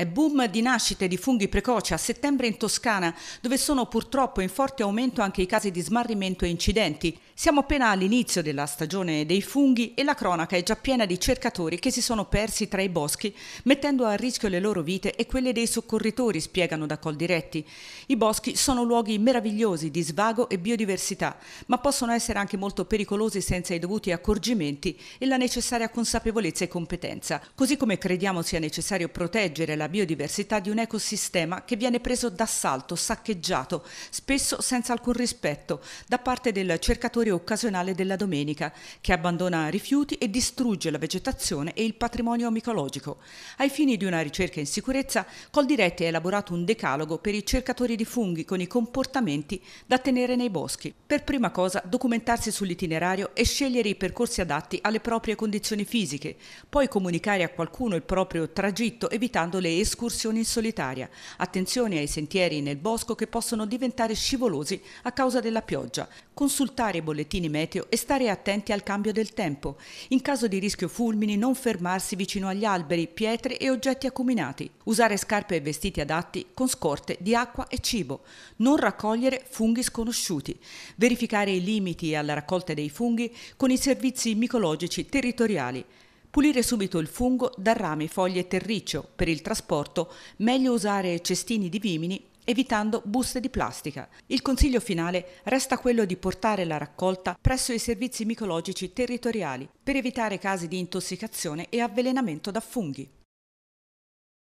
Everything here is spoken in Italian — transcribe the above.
È boom di nascite di funghi precoci a settembre in Toscana, dove sono purtroppo in forte aumento anche i casi di smarrimento e incidenti. Siamo appena all'inizio della stagione dei funghi e la cronaca è già piena di cercatori che si sono persi tra i boschi, mettendo a rischio le loro vite e quelle dei soccorritori, spiegano da Coldiretti. I boschi sono luoghi meravigliosi di svago e biodiversità, ma possono essere anche molto pericolosi senza i dovuti accorgimenti e la necessaria consapevolezza e competenza. Così come crediamo sia necessario proteggere la biodiversità di un ecosistema che viene preso d'assalto, saccheggiato, spesso senza alcun rispetto, da parte del cercatore occasionale della domenica, che abbandona rifiuti e distrugge la vegetazione e il patrimonio micologico. Ai fini di una ricerca in sicurezza, Coldiretti ha elaborato un decalogo per i cercatori di funghi con i comportamenti da tenere nei boschi. Per prima cosa, documentarsi sull'itinerario e scegliere i percorsi adatti alle proprie condizioni fisiche, poi comunicare a qualcuno il proprio tragitto evitando le escursioni in solitaria. Attenzione ai sentieri nel bosco che possono diventare scivolosi a causa della pioggia. Consultare i bollettini meteo e stare attenti al cambio del tempo. In caso di rischio fulmini non fermarsi vicino agli alberi, pietre e oggetti acuminati. Usare scarpe e vestiti adatti con scorte di acqua e cibo. Non raccogliere funghi sconosciuti. Verificare i limiti alla raccolta dei funghi con i servizi micologici territoriali. Pulire subito il fungo da rami, foglie e terriccio. Per il trasporto meglio usare cestini di vimini evitando buste di plastica. Il consiglio finale resta quello di portare la raccolta presso i servizi micologici territoriali per evitare casi di intossicazione e avvelenamento da funghi.